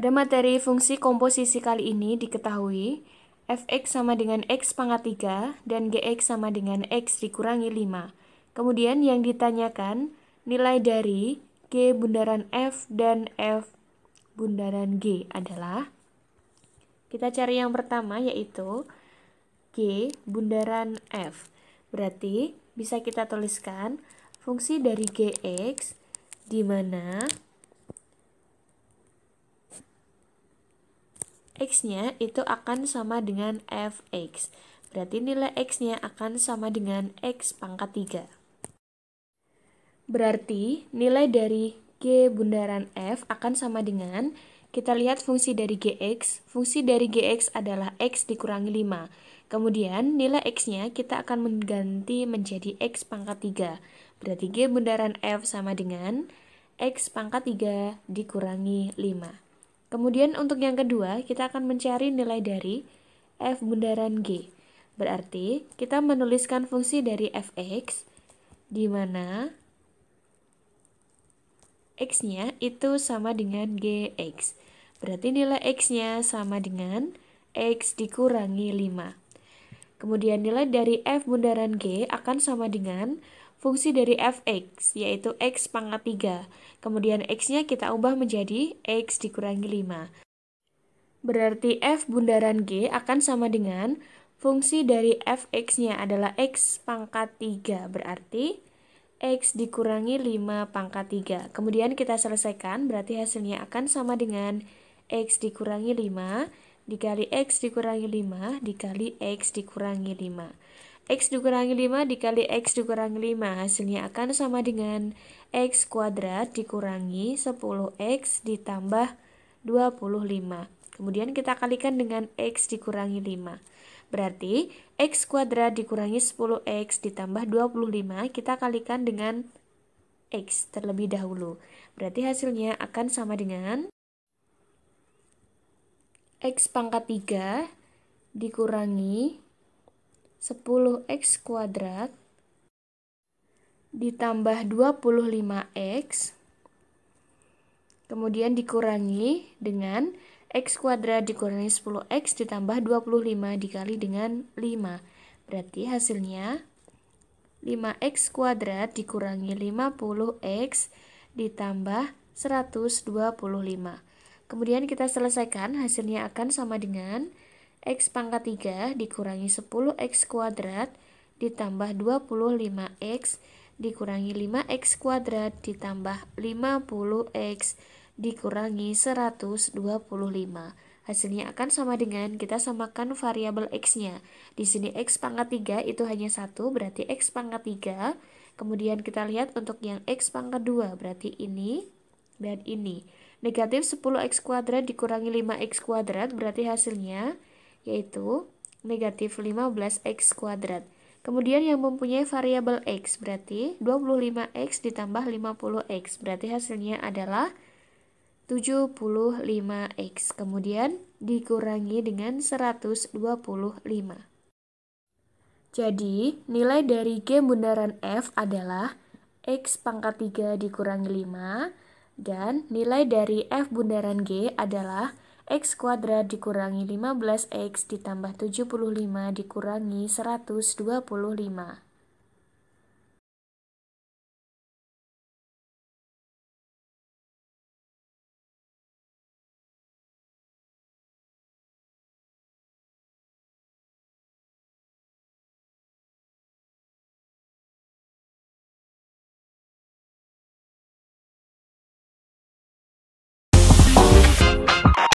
Pada materi fungsi komposisi kali ini diketahui fx sama dengan x pangkat 3 dan gx sama dengan x dikurangi 5. Kemudian yang ditanyakan nilai dari g bundaran f dan f bundaran g adalah kita cari yang pertama yaitu g bundaran f. Berarti bisa kita tuliskan fungsi dari gx di mana x-nya itu akan sama dengan fx. Berarti nilai x-nya akan sama dengan x pangkat 3. Berarti nilai dari g bundaran f akan sama dengan kita lihat fungsi dari gx. Fungsi dari gx adalah x dikurangi 5. Kemudian nilai x-nya kita akan mengganti menjadi x pangkat 3. Berarti g bundaran f sama dengan x pangkat 3 dikurangi 5. Kemudian untuk yang kedua, kita akan mencari nilai dari f bundaran G. Berarti kita menuliskan fungsi dari fx di mana x-nya itu sama dengan gx. Berarti nilai x-nya sama dengan x dikurangi 5. Kemudian nilai dari f bundaran G akan sama dengan fungsi dari fx, yaitu x pangkat 3. Kemudian x-nya kita ubah menjadi x dikurangi 5. Berarti f bundaran g akan sama dengan fungsi dari fx-nya adalah x pangkat 3. Berarti x dikurangi 5 pangkat 3. Kemudian kita selesaikan, berarti hasilnya akan sama dengan x dikurangi 5 dikali x dikurangi 5 dikali x dikurangi 5. X dikurangi 5 dikali X dikurangi 5 hasilnya akan sama dengan X kuadrat dikurangi 10X ditambah 25 kemudian kita kalikan dengan X dikurangi 5 berarti X kuadrat dikurangi 10X ditambah 25 kita kalikan dengan X terlebih dahulu berarti hasilnya akan sama dengan X pangkat 3 dikurangi 10x kuadrat ditambah 25x kemudian dikurangi dengan x kuadrat dikurangi 10x ditambah 25 dikali dengan 5 berarti hasilnya 5x kuadrat dikurangi 50x ditambah 125 kemudian kita selesaikan hasilnya akan sama dengan X pangkat 3 dikurangi 10X kuadrat ditambah 25X dikurangi 5X kuadrat ditambah 50X dikurangi 125. Hasilnya akan sama dengan kita samakan variabel X-nya. Di sini X pangkat 3 itu hanya satu berarti X pangkat 3. Kemudian kita lihat untuk yang X pangkat 2 berarti ini dan ini. Negatif 10X kuadrat dikurangi 5X kuadrat berarti hasilnya yaitu negatif 15x kuadrat. Kemudian yang mempunyai variabel x berarti 25x ditambah 50x berarti hasilnya adalah 75x. Kemudian dikurangi dengan 125. Jadi, nilai dari G bundaran F adalah X pangkat 3 dikurangi 5 dan nilai dari F bundaran G adalah X kuadrat dikurangi 15X ditambah 75 dikurangi 125.